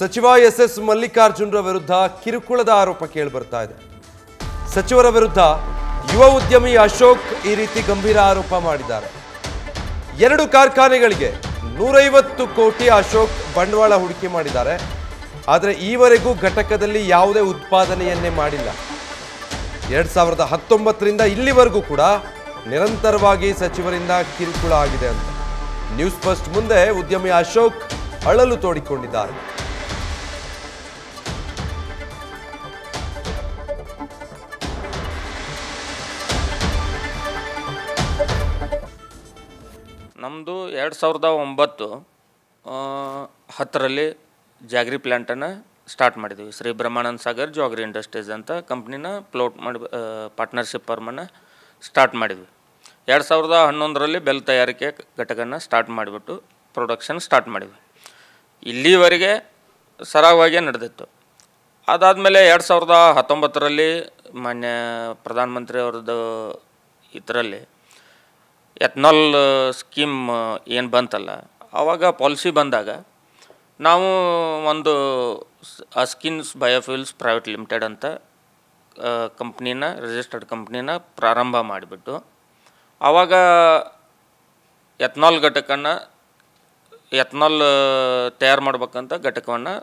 ಸಚಿವ S S ಮಲ್ಲಿಕಾರ್ಜುನರ ವಿರುದ್ಧ ಕಿರುಕುಳದ ಆರೋಪ ಬರ್ತಾ ಇದೆ ಸಚಿವರ ವಿರುದ್ಧ ಯುವ ಉದ್ಯಮಿ ಅಶೋಕ್ ಈ ರೀತಿ ಗಂಭೀರ ಆರೋಪ ಮಾಡಿದ್ದಾರೆ ಎರಡು ಕಾರ್ಖಾನೆಗಳಿಗೆ ನೂರೈವತ್ತು ಕೋಟಿ ಅಶೋಕ್ ಬಂಡವಾಳ ಹೂಡಿಕೆ ಮಾಡಿದ್ದಾರೆ ಆದರೆ ಈವರೆಗೂ ಘಟಕದಲ್ಲಿ ಯಾವುದೇ ಉತ್ಪಾದನೆಯನ್ನೇ ಮಾಡಿಲ್ಲ ಎರಡ್ ಸಾವಿರದ ಹತ್ತೊಂಬತ್ತರಿಂದ ಇಲ್ಲಿವರೆಗೂ ಕೂಡ ನಿರಂತರವಾಗಿ ಸಚಿವರಿಂದ ಕಿರುಕುಳ ಆಗಿದೆ ಅಂತ ನ್ಯೂಸ್ ಫಸ್ಟ್ ಮುಂದೆ ಉದ್ಯಮಿ ಅಶೋಕ್ ಅಳಲು ತೋಡಿಕೊಂಡಿದ್ದಾರೆ ನಮ್ಮದು ಎರಡು ಸಾವಿರದ ಒಂಬತ್ತು ಹತ್ತರಲ್ಲಿ ಜಾಗ್ರಿ ಪ್ಲ್ಯಾಂಟನ್ನು ಸ್ಟಾರ್ಟ್ ಮಾಡಿದ್ವಿ ಶ್ರೀ ಬ್ರಹ್ಮಾನಂದ ಸಾಗರ್ ಜಾಗ್ರಿ ಇಂಡಸ್ಟ್ರೀಸ್ ಅಂತ ಕಂಪ್ನಿನ ಪ್ಲೋಟ್ ಮಾಡಿ ಪಾರ್ಟ್ನರ್ಶಿಪ್ ಫಾರ್ಮನ್ನು ಸ್ಟಾರ್ಟ್ ಮಾಡಿದ್ವಿ ಎರಡು ಸಾವಿರದ ಹನ್ನೊಂದರಲ್ಲಿ ಬೆಲ್ ತಯಾರಿಕೆ ಘಟಕನ ಸ್ಟಾರ್ಟ್ ಮಾಡಿಬಿಟ್ಟು ಪ್ರೊಡಕ್ಷನ್ ಸ್ಟಾರ್ಟ್ ಮಾಡಿದ್ವಿ ಇಲ್ಲಿವರೆಗೆ ಸರಾಗವಾಗಿಯೇ ನಡೆದಿತ್ತು ಅದಾದಮೇಲೆ ಎರಡು ಸಾವಿರದ ಹತ್ತೊಂಬತ್ತರಲ್ಲಿ ಮಾನ್ಯ ಪ್ರಧಾನಮಂತ್ರಿ ಅವ್ರದ್ದು ಇದರಲ್ಲಿ ಎತ್ನಾಲ್ ಸ್ಕೀಮ್ ಏನು ಬಂತಲ್ಲ ಆವಾಗ ಪಾಲಿಸಿ ಬಂದಾಗ ನಾವು ಒಂದು ಅಸ್ಕಿನ್ಸ್ ಬಯೋಫ್ಯೂಲ್ಸ್ ಪ್ರೈವೇಟ್ ಲಿಮಿಟೆಡ್ ಅಂತ ಕಂಪ್ನಿನ ರಿಜಿಸ್ಟರ್ಡ್ ಕಂಪ್ನಿನ ಪ್ರಾರಂಭ ಮಾಡಿಬಿಟ್ಟು ಆವಾಗ ಎತ್ನಾಲ್ ಘಟಕನ ಎತ್ನಾಲ್ ತಯಾರು ಮಾಡ್ಬೇಕಂತ ಘಟಕವನ್ನು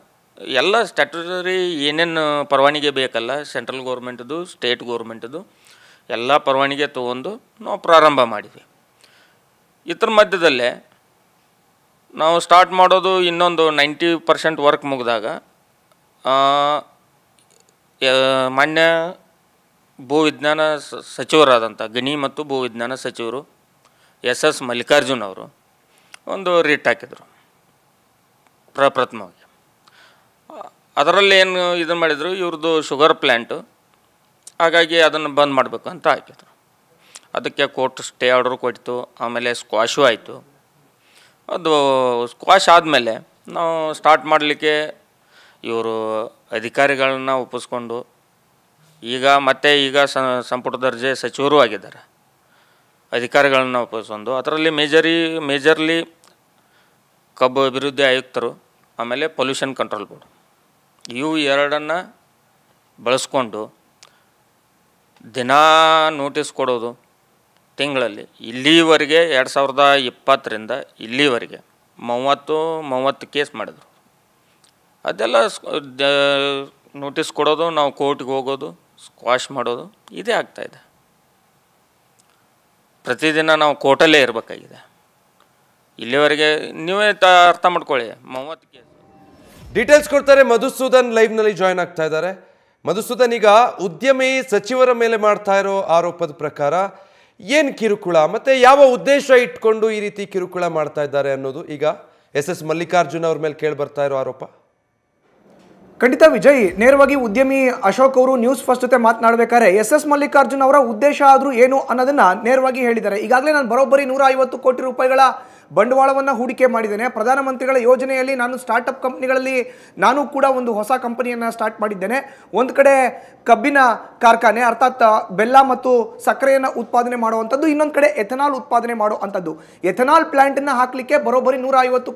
ಎಲ್ಲ ಸ್ಟ್ಯಾಟರಿ ಏನೇನು ಪರವಾನಿಗೆ ಬೇಕಲ್ಲ ಸೆಂಟ್ರಲ್ ಗೌರ್ಮೆಂಟ್ದು ಸ್ಟೇಟ್ ಗೌರ್ಮೆಂಟ್ದು ಎಲ್ಲ ಪರವಾನಿಗೆ ತೊಗೊಂಡು ನಾವು ಪ್ರಾರಂಭ ಮಾಡಿದ್ವಿ ಇದರ ಮಧ್ಯದಲ್ಲೇ ನಾವು ಸ್ಟಾರ್ಟ್ ಮಾಡೋದು ಇನ್ನೊಂದು ನೈಂಟಿ ಪರ್ಸೆಂಟ್ ವರ್ಕ್ ಮುಗಿದಾಗ ಮಾನ್ಯ ಭೂವಿಜ್ಞಾನ ಸಚಿವರಾದಂಥ ಗಣಿ ಮತ್ತು ಭೂವಿಜ್ಞಾನ ಸಚಿವರು ಎಸ್ ಎಸ್ ಮಲ್ಲಿಕಾರ್ಜುನ್ ಅವರು ಒಂದು ರೇಟ್ ಹಾಕಿದರು ಪ್ರಪ್ರಥಮವಾಗಿ ಅದರಲ್ಲಿ ಏನು ಇದನ್ನು ಮಾಡಿದರು ಇವ್ರದ್ದು ಶುಗರ್ ಪ್ಲ್ಯಾಂಟು ಹಾಗಾಗಿ ಅದನ್ನು ಬಂದ್ ಮಾಡಬೇಕು ಅಂತ ಹಾಕಿದರು ಅದಕ್ಕೆ ಕೋರ್ಟ್ ಸ್ಟೇ ಆರ್ಡರ್ ಕೊಟ್ಟಿತು ಆಮೇಲೆ ಸ್ಕ್ವಾಶು ಆಯಿತು ಅದು ಸ್ಕ್ವಾಶ್ ಆದಮೇಲೆ ನಾವು ಸ್ಟಾರ್ಟ್ ಮಾಡಲಿಕ್ಕೆ ಇವರು ಅಧಿಕಾರಿಗಳನ್ನ ಒಪ್ಪಿಸ್ಕೊಂಡು ಈಗ ಮತ್ತೆ ಈಗ ಸಂಪುಟ ದರ್ಜೆ ಸಚಿವರು ಆಗಿದ್ದಾರೆ ಅಧಿಕಾರಿಗಳನ್ನ ಒಪ್ಪಿಸ್ಕೊಂಡು ಅದರಲ್ಲಿ ಮೇಜರಿ ಮೇಜರ್ಲಿ ಕಬ್ಬು ಅಭಿವೃದ್ಧಿ ಆಯುಕ್ತರು ಆಮೇಲೆ ಪೊಲ್ಯೂಷನ್ ಕಂಟ್ರೋಲ್ ಬೋರ್ಡ್ ಇವು ಎರಡನ್ನು ಬಳಸ್ಕೊಂಡು ದಿನಾ ನೋಟಿಸ್ ಕೊಡೋದು ತಿಂಗಳಲ್ಲಿ ಇಲ್ಲಿವರೆಗೆ ಎರಡು ಸಾವಿರದ ಇಪ್ಪತ್ತರಿಂದ ಇಲ್ಲಿವರೆಗೆ ಮೂವತ್ತು ಮೂವತ್ತು ಕೇಸ್ ಮಾಡಿದರು ಅದೆಲ್ಲ ನೋಟಿಸ್ ಕೊಡೋದು ನಾವು ಕೋರ್ಟ್ಗೆ ಹೋಗೋದು ಸ್ಕ್ವಾಶ್ ಮಾಡೋದು ಇದೇ ಆಗ್ತಾಯಿದೆ ಪ್ರತಿದಿನ ನಾವು ಕೋರ್ಟಲ್ಲೇ ಇರಬೇಕಾಗಿದೆ ಇಲ್ಲಿವರೆಗೆ ನೀವೇ ತ ಅರ್ಥ ಮಾಡ್ಕೊಳ್ಳಿ ಮೂವತ್ತು ಕೇಸ್ ಡೀಟೇಲ್ಸ್ ಕೊಡ್ತಾರೆ ಮಧುಸೂದನ್ ಲೈವ್ನಲ್ಲಿ ಜಾಯ್ನ್ ಆಗ್ತಾ ಇದ್ದಾರೆ ಮಧುಸೂದನ್ ಈಗ ಉದ್ಯಮಿ ಸಚಿವರ ಮೇಲೆ ಮಾಡ್ತಾ ಇರೋ ಆರೋಪದ ಪ್ರಕಾರ ಏನು ಕಿರುಕುಳ ಮತ್ತು ಯಾವ ಉದ್ದೇಶ ಇಟ್ಕೊಂಡು ಈ ರೀತಿ ಕಿರುಕುಳ ಮಾಡ್ತಾ ಇದ್ದಾರೆ ಅನ್ನೋದು ಈಗ ಎಸ್ ಎಸ್ ಮಲ್ಲಿಕಾರ್ಜುನ್ ಅವ್ರ ಮೇಲೆ ಕೇಳಿ ಬರ್ತಾ ಇರೋ ಆರೋಪ ಖಂಡಿತ ವಿಜಯ್ ನೇರವಾಗಿ ಉದ್ಯಮಿ ಅಶೋಕ್ ಅವರು ನ್ಯೂಸ್ ಫಸ್ಟ್ ಜೊತೆ ಮಾತನಾಡಬೇಕಾದ್ರೆ ಎಸ್ ಎಸ್ ಮಲ್ಲಿಕಾರ್ಜುನ್ ಅವರ ಉದ್ದೇಶ ಆದರೂ ಏನು ಅನ್ನೋದನ್ನ ನೇರವಾಗಿ ಹೇಳಿದ್ದಾರೆ ಈಗಾಗಲೇ ನಾನು ಬರೋಬ್ಬರಿ ನೂರ ಕೋಟಿ ರೂಪಾಯಿಗಳ ಬಂಡವಾಳವನ್ನು ಹೂಡಿಕೆ ಮಾಡಿದ್ದೇನೆ ಪ್ರಧಾನಮಂತ್ರಿಗಳ ಯೋಜನೆಯಲ್ಲಿ ನಾನು ಸ್ಟಾರ್ಟಪ್ ಕಂಪ್ನಿಗಳಲ್ಲಿ ನಾನು ಕೂಡ ಒಂದು ಹೊಸ ಕಂಪನಿಯನ್ನು ಸ್ಟಾರ್ಟ್ ಮಾಡಿದ್ದೇನೆ ಒಂದು ಕಡೆ ಕಬ್ಬಿನ ಕಾರ್ಖಾನೆ ಅರ್ಥಾತ್ ಬೆಲ್ಲ ಮತ್ತು ಸಕ್ಕರೆಯನ್ನು ಉತ್ಪಾದನೆ ಮಾಡುವಂಥದ್ದು ಇನ್ನೊಂದು ಕಡೆ ಎಥನಾಲ್ ಉತ್ಪಾದನೆ ಮಾಡುವಂಥದ್ದು ಎಥನಾಲ್ ಪ್ಲ್ಯಾಂಟನ್ನು ಹಾಕಲಿಕ್ಕೆ ಬರೋಬ್ಬರಿ ನೂರ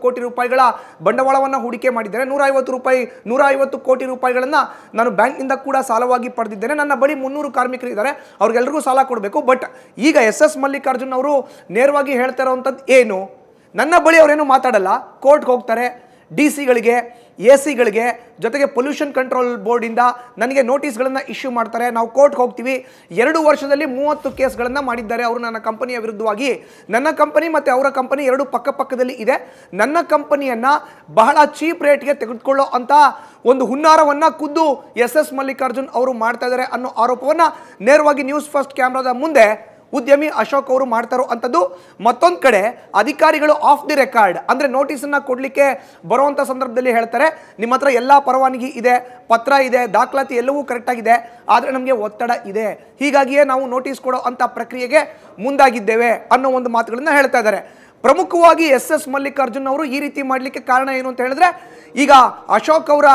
ಕೋಟಿ ರೂಪಾಯಿಗಳ ಬಂಡವಾಳವನ್ನು ಹೂಡಿಕೆ ಮಾಡಿದ್ದೇನೆ ನೂರ ರೂಪಾಯಿ ನೂರ ಕೋಟಿ ರೂಪಾಯಿಗಳನ್ನು ನಾನು ಬ್ಯಾಂಕ್ನಿಂದ ಕೂಡ ಸಾಲವಾಗಿ ಪಡೆದಿದ್ದೇನೆ ನನ್ನ ಬಳಿ ಮುನ್ನೂರು ಕಾರ್ಮಿಕರು ಇದ್ದಾರೆ ಅವ್ರಿಗೆಲ್ಲರಿಗೂ ಸಾಲ ಕೊಡಬೇಕು ಬಟ್ ಈಗ ಎಸ್ ಎಸ್ ಮಲ್ಲಿಕಾರ್ಜುನ್ ಅವರು ನೇರವಾಗಿ ಹೇಳ್ತಾ ಇರೋವಂಥದ್ದು ಏನು ನನ್ನ ಬಳಿ ಅವರೇನು ಮಾತಾಡಲ್ಲ ಕೋರ್ಟ್ಗೆ ಹೋಗ್ತಾರೆ ಡಿ ಸಿಗಳಿಗೆ ಎ ಸಿಗಳಿಗೆ ಜೊತೆಗೆ ಪೊಲ್ಯೂಷನ್ ಕಂಟ್ರೋಲ್ ಬೋರ್ಡಿಂದ ನನಗೆ ನೋಟಿಸ್ಗಳನ್ನು ಇಶ್ಯೂ ಮಾಡ್ತಾರೆ ನಾವು ಕೋರ್ಟ್ಗೆ ಹೋಗ್ತೀವಿ ಎರಡು ವರ್ಷದಲ್ಲಿ ಮೂವತ್ತು ಕೇಸ್ಗಳನ್ನು ಮಾಡಿದ್ದಾರೆ ಅವರು ನನ್ನ ಕಂಪನಿಯ ವಿರುದ್ಧವಾಗಿ ನನ್ನ ಕಂಪನಿ ಮತ್ತು ಅವರ ಕಂಪನಿ ಎರಡು ಪಕ್ಕ ಪಕ್ಕದಲ್ಲಿ ಇದೆ ನನ್ನ ಕಂಪನಿಯನ್ನು ಬಹಳ ಚೀಪ್ ರೇಟ್ಗೆ ತೆಗೆದುಕೊಳ್ಳೋ ಅಂತ ಒಂದು ಹುನ್ನಾರವನ್ನು ಖುದ್ದು ಎಸ್ ಎಸ್ ಮಲ್ಲಿಕಾರ್ಜುನ್ ಅವರು ಮಾಡ್ತಾ ಇದ್ದಾರೆ ಅನ್ನೋ ಆರೋಪವನ್ನು ನೇರವಾಗಿ ನ್ಯೂಸ್ ಫಸ್ಟ್ ಕ್ಯಾಮ್ರಾದ ಮುಂದೆ ಉದ್ಯಮಿ ಅಶೋಕ್ ಅವರು ಮಾಡ್ತಾರೋ ಅಂಥದ್ದು ಮತ್ತೊಂದು ಕಡೆ ಅಧಿಕಾರಿಗಳು ಆಫ್ ದಿ ರೆಕಾರ್ಡ್ ಅಂದರೆ ನೋಟಿಸನ್ನು ಕೊಡಲಿಕ್ಕೆ ಬರುವಂಥ ಸಂದರ್ಭದಲ್ಲಿ ಹೇಳ್ತಾರೆ ನಿಮ್ಮ ಹತ್ರ ಎಲ್ಲ ಪರವಾನಗಿ ಇದೆ ಪತ್ರ ಇದೆ ದಾಖಲಾತಿ ಎಲ್ಲವೂ ಕರೆಕ್ಟಾಗಿದೆ ಆದರೆ ನಮಗೆ ಒತ್ತಡ ಇದೆ ಹೀಗಾಗಿಯೇ ನಾವು ನೋಟಿಸ್ ಕೊಡೋ ಅಂಥ ಪ್ರಕ್ರಿಯೆಗೆ ಮುಂದಾಗಿದ್ದೇವೆ ಅನ್ನೋ ಒಂದು ಮಾತುಗಳನ್ನು ಹೇಳ್ತಾ ಇದ್ದಾರೆ ಪ್ರಮುಖವಾಗಿ ಎಸ್ ಎಸ್ ಮಲ್ಲಿಕಾರ್ಜುನ್ ಅವರು ಈ ರೀತಿ ಮಾಡಲಿಕ್ಕೆ ಕಾರಣ ಏನು ಅಂತ ಹೇಳಿದ್ರೆ ಈಗ ಅಶೋಕ್ ಅವರ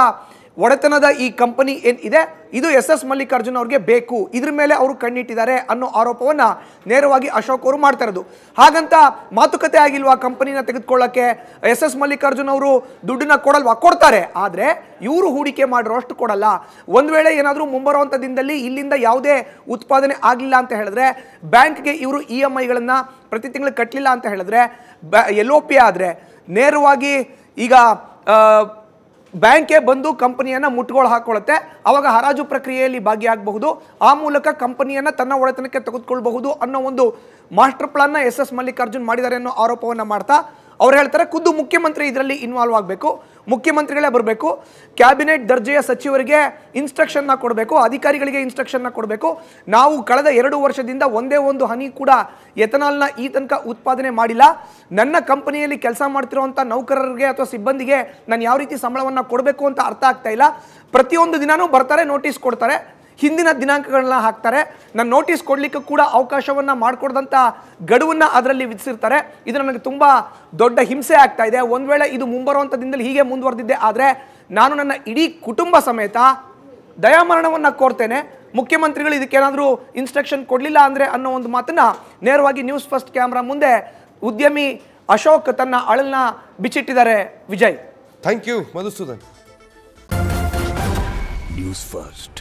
ಒಡೆತನದ ಈ ಕಂಪನಿ ಏನಿದೆ ಇದು ಎಸ್ ಎಸ್ ಮಲ್ಲಿಕಾರ್ಜುನ್ ಅವ್ರಿಗೆ ಬೇಕು ಇದ್ರ ಮೇಲೆ ಅವರು ಕಣ್ಣಿಟ್ಟಿದ್ದಾರೆ ಅನ್ನೋ ಆರೋಪವನ್ನು ನೇರವಾಗಿ ಅಶೋಕ್ ಅವರು ಮಾಡ್ತಾ ಇರೋದು ಹಾಗಂತ ಮಾತುಕತೆ ಆಗಿಲ್ವಾ ಕಂಪನಿನ ತೆಗೆದುಕೊಳ್ಳೋಕೆ ಎಸ್ ಎಸ್ ಮಲ್ಲಿಕಾರ್ಜುನ್ ಅವರು ದುಡ್ಡನ್ನ ಕೊಡಲ್ವಾ ಕೊಡ್ತಾರೆ ಆದರೆ ಇವರು ಹೂಡಿಕೆ ಮಾಡಿರೋ ಅಷ್ಟು ಕೊಡಲ್ಲ ಒಂದು ವೇಳೆ ಏನಾದರೂ ಮುಂಬರುವಂಥ ದಿನದಲ್ಲಿ ಇಲ್ಲಿಂದ ಯಾವುದೇ ಉತ್ಪಾದನೆ ಆಗಲಿಲ್ಲ ಅಂತ ಹೇಳಿದ್ರೆ ಬ್ಯಾಂಕ್ಗೆ ಇವರು ಇ ಎಮ್ ಐಗಳನ್ನು ಪ್ರತಿ ತಿಂಗಳು ಕಟ್ಟಲಿಲ್ಲ ಅಂತ ಹೇಳಿದ್ರೆ ಬ್ಯಾ ಪಿ ಆದರೆ ನೇರವಾಗಿ ಈಗ ಬ್ಯಾಂಕೇ ಬಂದು ಕಂಪನಿಯನ್ನು ಮುಟ್ಟುಗೋಳು ಹಾಕೊಳ್ಳುತ್ತೆ ಆವಾಗ ಹರಾಜು ಪ್ರಕ್ರಿಯೆಯಲ್ಲಿ ಭಾಗಿಯಾಗಬಹುದು ಆ ಮೂಲಕ ಕಂಪನಿಯನ್ನು ತನ್ನ ಒಡೆತನಕ್ಕೆ ತೆಗೆದುಕೊಳ್ಬಹುದು ಅನ್ನೋ ಒಂದು ಮಾಸ್ಟರ್ ಪ್ಲಾನ್ನ ಎಸ್ ಎಸ್ ಮಲ್ಲಿಕಾರ್ಜುನ್ ಮಾಡಿದ್ದಾರೆ ಅನ್ನೋ ಆರೋಪವನ್ನು ಮಾಡ್ತಾ ಅವ್ರು ಹೇಳ್ತಾರೆ ಖುದ್ದು ಮುಖ್ಯಮಂತ್ರಿ ಇದರಲ್ಲಿ ಇನ್ವಾಲ್ವ್ ಆಗಬೇಕು ಮುಖ್ಯಮಂತ್ರಿಗಳೇ ಬರಬೇಕು ಕ್ಯಾಬಿನೆಟ್ ದರ್ಜೆಯ ಸಚಿವರಿಗೆ ಇನ್ಸ್ಟ್ರಕ್ಷನ್ನ ಕೊಡಬೇಕು ಅಧಿಕಾರಿಗಳಿಗೆ ಇನ್ಸ್ಟ್ರಕ್ಷನ್ನ ಕೊಡಬೇಕು ನಾವು ಕಳೆದ ಎರಡು ವರ್ಷದಿಂದ ಒಂದೇ ಒಂದು ಹನಿ ಕೂಡ ಎಥನಾಲ್ನ ಈ ತನಕ ಉತ್ಪಾದನೆ ಮಾಡಿಲ್ಲ ನನ್ನ ಕಂಪನಿಯಲ್ಲಿ ಕೆಲಸ ಮಾಡ್ತಿರೋವಂಥ ನೌಕರರಿಗೆ ಅಥವಾ ಸಿಬ್ಬಂದಿಗೆ ನಾನು ಯಾವ ರೀತಿ ಸಂಬಳವನ್ನು ಕೊಡಬೇಕು ಅಂತ ಅರ್ಥ ಆಗ್ತಾ ಇಲ್ಲ ಪ್ರತಿಯೊಂದು ದಿನವೂ ಬರ್ತಾರೆ ನೋಟಿಸ್ ಕೊಡ್ತಾರೆ ಹಿಂದಿನ ದಿನಾಂಕಗಳನ್ನ ಹಾಕ್ತಾರೆ ನಾನು ನೋಟಿಸ್ ಕೊಡಲಿಕ್ಕೆ ಕೂಡ ಅವಕಾಶವನ್ನು ಮಾಡಿಕೊಡ್ದಂಥ ಗಡುವನ್ನು ಅದರಲ್ಲಿ ವಿಧಿಸಿರ್ತಾರೆ ಇದು ನನಗೆ ತುಂಬ ದೊಡ್ಡ ಹಿಂಸೆ ಆಗ್ತಾ ಇದೆ ಒಂದು ವೇಳೆ ಇದು ದಿನದಲ್ಲಿ ಹೀಗೆ ಮುಂದುವರೆದಿದ್ದೆ ಆದರೆ ನಾನು ನನ್ನ ಇಡೀ ಕುಟುಂಬ ಸಮೇತ ದಯಾಮರಣವನ್ನು ಕೋರ್ತೇನೆ ಮುಖ್ಯಮಂತ್ರಿಗಳು ಇದಕ್ಕೇನಾದರೂ ಇನ್ಸ್ಟ್ರಕ್ಷನ್ ಕೊಡಲಿಲ್ಲ ಅಂದರೆ ಅನ್ನೋ ಒಂದು ಮಾತನ್ನು ನೇರವಾಗಿ ನ್ಯೂಸ್ ಫಸ್ಟ್ ಕ್ಯಾಮ್ರಾ ಮುಂದೆ ಉದ್ಯಮಿ ಅಶೋಕ್ ತನ್ನ ಅಳಲನ್ನ ಬಿಚ್ಚಿಟ್ಟಿದ್ದಾರೆ Vijay thank you Madhusudan news first